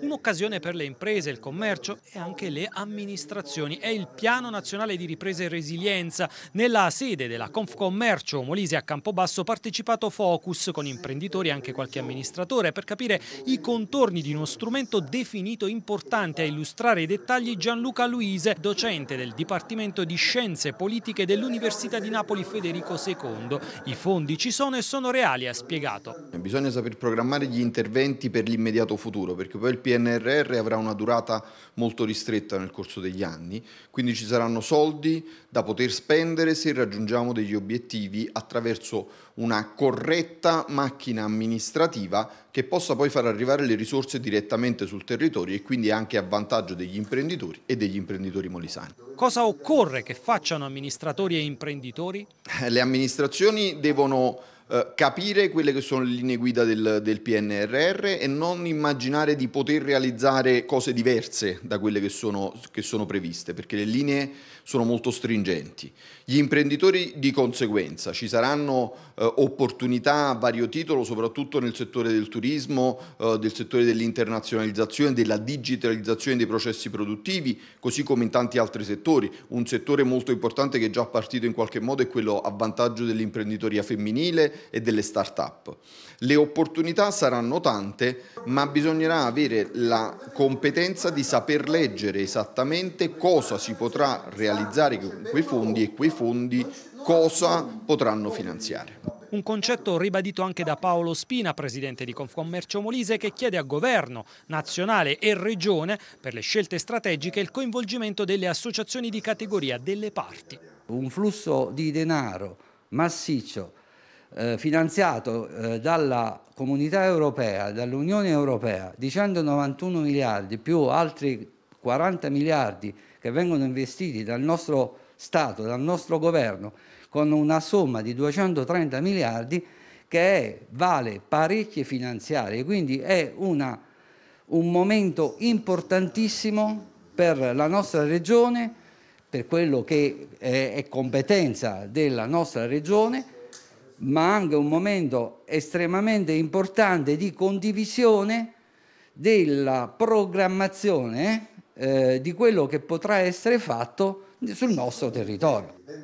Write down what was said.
Un'occasione per le imprese, il commercio e anche le amministrazioni è il Piano Nazionale di Ripresa e Resilienza. Nella sede della Confcommercio Molise a Campobasso partecipato Focus con imprenditori e anche qualche amministratore per capire i contorni di uno strumento definito importante. A illustrare i dettagli Gianluca Luise, docente del Dipartimento di Scienze Politiche dell'Università di Napoli Federico II. I fondi ci sono e sono reali, ha spiegato. Bisogna saper programmare gli interventi per l'immediato futuro, perché poi il PNRR avrà una durata molto ristretta nel corso degli anni, quindi ci saranno soldi da poter spendere se raggiungiamo degli obiettivi attraverso una corretta macchina amministrativa che possa poi far arrivare le risorse direttamente sul territorio e quindi anche a vantaggio degli imprenditori e degli imprenditori molisani. Cosa occorre che facciano amministratori e imprenditori? Eh, le amministrazioni devono eh, capire quelle che sono le linee guida del, del, PNRR e non immaginare di poter realizzare cose diverse da quelle che sono, che sono previste, perché le linee sono molto stringenti. Gli imprenditori di conseguenza, ci saranno eh, opportunità a vario titolo, soprattutto nel settore del turismo, eh, del settore dell'internazionalizzazione, della digitalizzazione dei processi produttivi, così come in tanti altri settori. Un settore molto importante che è già partito in qualche modo è quello a vantaggio dell'imprenditoria femminile, e delle start-up. Le opportunità saranno tante, ma bisognerà avere la competenza di saper leggere esattamente cosa si potrà realizzare con quei fondi e quei fondi cosa potranno finanziare. Un concetto ribadito anche da Paolo Spina, presidente di Confcommercio Molise, che chiede a governo, nazionale e regione per le scelte strategiche il coinvolgimento delle associazioni di categoria delle parti. Un flusso di denaro massiccio eh, finanziato eh, dalla comunità europea, dall'Unione europea, di 191 miliardi più altri 40 miliardi che vengono investiti dal nostro Stato, dal nostro governo, con una somma di 230 miliardi che è, vale parecchie finanziarie, quindi è una, un momento importantissimo per la nostra regione, per quello che è, è competenza della nostra regione ma anche un momento estremamente importante di condivisione della programmazione eh, di quello che potrà essere fatto sul nostro territorio.